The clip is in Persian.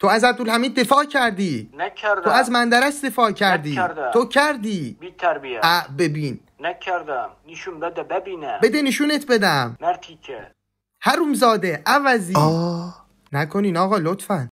تو از عبدالحمید دفاع کردی نکردم تو از مندرش دفاع کردی نکردم. تو کردی بی تربیه ببین نکردم نشون بده ببینم بده نشونت بدم مرتی که هرومزاده عوضی آه. نکنین آقا لطفا